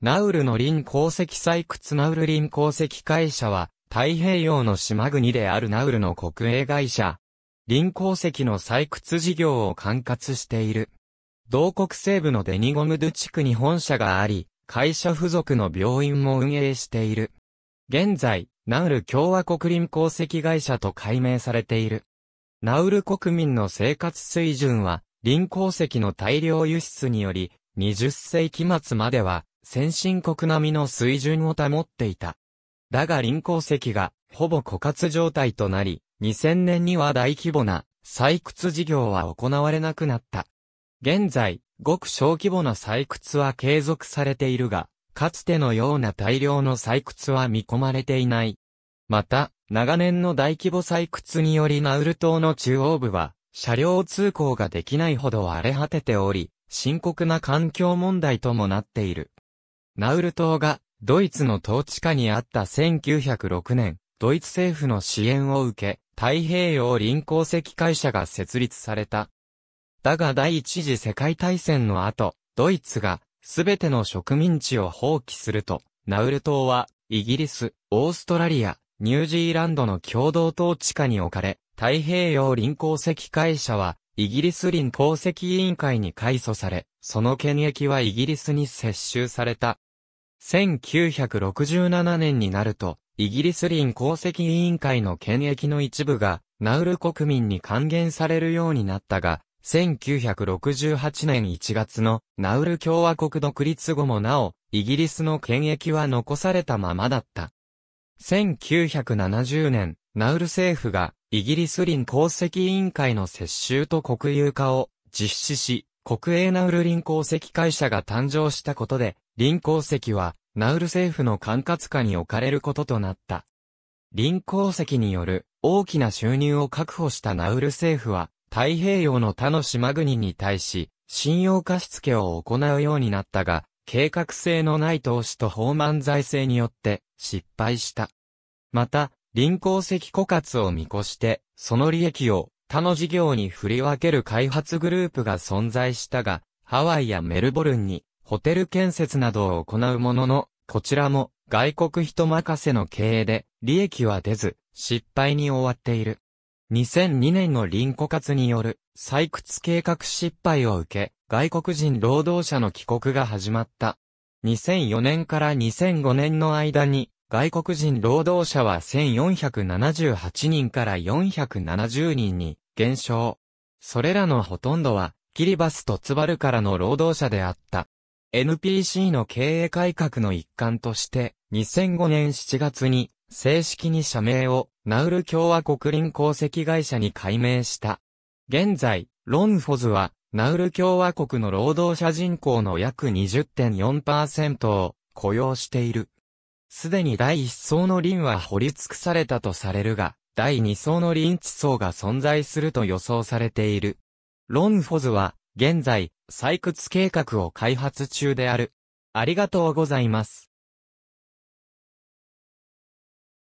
ナウルの林鉱石採掘ナウル林鉱石会社は、太平洋の島国であるナウルの国営会社。林鉱石の採掘事業を管轄している。同国西部のデニゴムドゥ地区に本社があり、会社付属の病院も運営している。現在、ナウル共和国林鉱石会社と改名されている。ナウル国民の生活水準は、林鉱石の大量輸出により、20世紀末までは、先進国並みの水準を保っていた。だが臨鉱石がほぼ枯渇状態となり、2000年には大規模な採掘事業は行われなくなった。現在、ごく小規模な採掘は継続されているが、かつてのような大量の採掘は見込まれていない。また、長年の大規模採掘によりナウル島の中央部は、車両通行ができないほど荒れ果てており、深刻な環境問題ともなっている。ナウル島がドイツの統治下にあった1906年、ドイツ政府の支援を受け、太平洋臨港石会社が設立された。だが第一次世界大戦の後、ドイツがすべての植民地を放棄すると、ナウル島はイギリス、オーストラリア、ニュージーランドの共同統治下に置かれ、太平洋臨港石会社はイギリス臨港石委員会に改組され、その権益はイギリスに接収された。1967年になると、イギリス林鉱石委員会の権益の一部が、ナウル国民に還元されるようになったが、1968年1月のナウル共和国独立後もなお、イギリスの権益は残されたままだった。1970年、ナウル政府がイギリス林鉱石委員会の接収と国有化を実施し、国営ナウル林鉱石会社が誕生したことで、林鉱石は、ナウル政府の管轄下に置かれることとなった。林鉱石による大きな収入を確保したナウル政府は、太平洋の他の島国に対し、信用貸付を行うようになったが、計画性のない投資と放満財政によって失敗した。また、林鉱石枯渇を見越して、その利益を他の事業に振り分ける開発グループが存在したが、ハワイやメルボルンにホテル建設などを行うものの、こちらも外国人任せの経営で利益は出ず、失敗に終わっている。2002年の林枯活による採掘計画失敗を受け、外国人労働者の帰国が始まった。2004年から2005年の間に、外国人労働者は1478人から470人に減少。それらのほとんどは、キリバスとツバルからの労働者であった。NPC の経営改革の一環として、2005年7月に、正式に社名を、ナウル共和国林鉱石会社に改名した。現在、ロンフォズは、ナウル共和国の労働者人口の約20.4%を雇用している。すでに第一層の林は掘り尽くされたとされるが、第二層の林地層が存在すると予想されている。ロンフォズは、現在、採掘計画を開発中である。ありがとうございます。